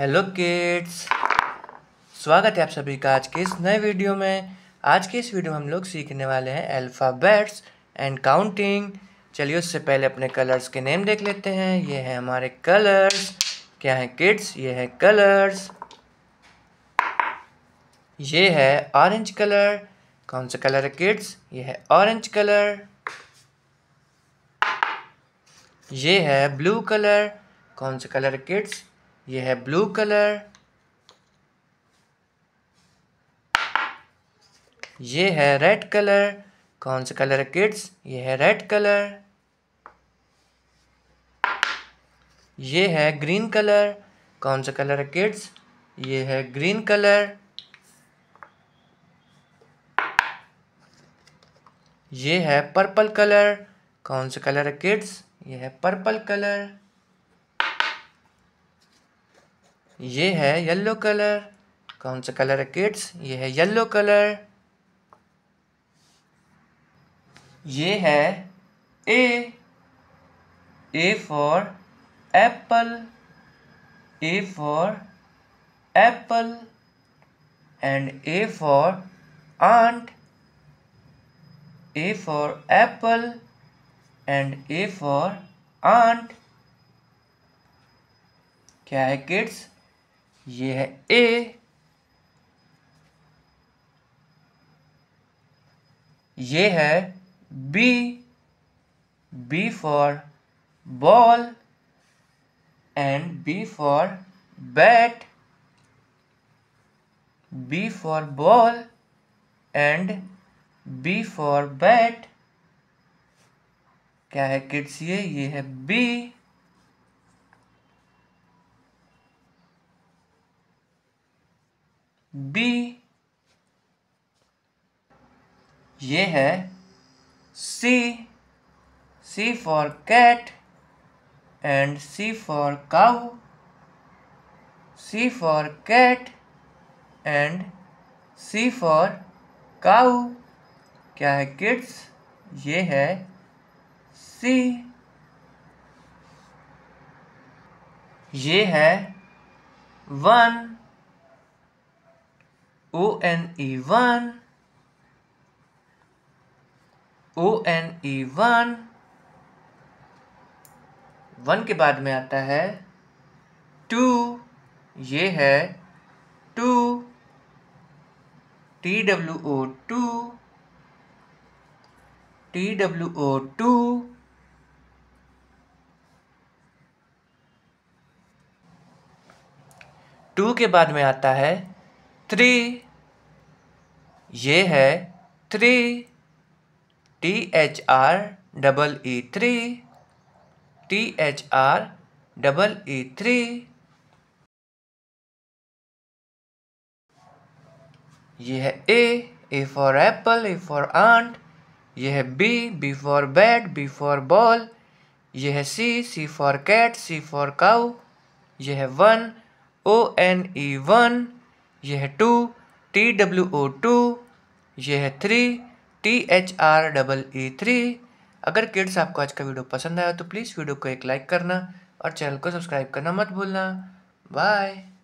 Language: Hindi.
हेलो किड्स स्वागत है आप सभी का आज के इस नए वीडियो में आज के इस वीडियो में हम लोग सीखने वाले हैं अल्फ़ाबेट्स एंड काउंटिंग चलिए उससे पहले अपने कलर्स के नेम देख लेते हैं ये है हमारे कलर्स क्या है किड्स ये है कलर्स ये है ऑरेंज कलर कौन सा कलर है किड्स ये है ऑरेंज कलर ये है ब्लू कलर कौन सा कलर है किड्स ये है ब्लू कलर ये है रेड कलर कौन सा कलर है किड्स ये है रेड कलर ये है ग्रीन कलर कौन सा कलर है किड्स ये है ग्रीन कलर ये है पर्पल कलर कौन सा कलर है किड्स ये है पर्पल कलर ये है येलो कलर कौन सा कलर है किड्स ये है येलो कलर ये है A A for apple A for apple and A for ant A for apple and A for ant क्या है किड्स ये है ए ये है B B for ball and B for bat B for ball and B for bat क्या है किड्स ये ये है बी बी ये है C C for cat and C for cow C for cat and C for cow क्या है किड्स ये है सी ये है one O N E one O N E one one के बाद में आता है टू ये है two T W O two T W O two two के बाद में आता है थ्री ये है three T H R double E three T H R double E e three ये है A A for apple A for ant ये है B B for bat B for ball ये है C C for cat C for cow ये है one O N E one यह है two T W O two यह है three T H R double E three अगर किड्स आपको आज का वीडियो पसंद आया तो प्लीज़ वीडियो को एक लाइक करना और चैनल को सब्सक्राइब करना मत भूलना बाय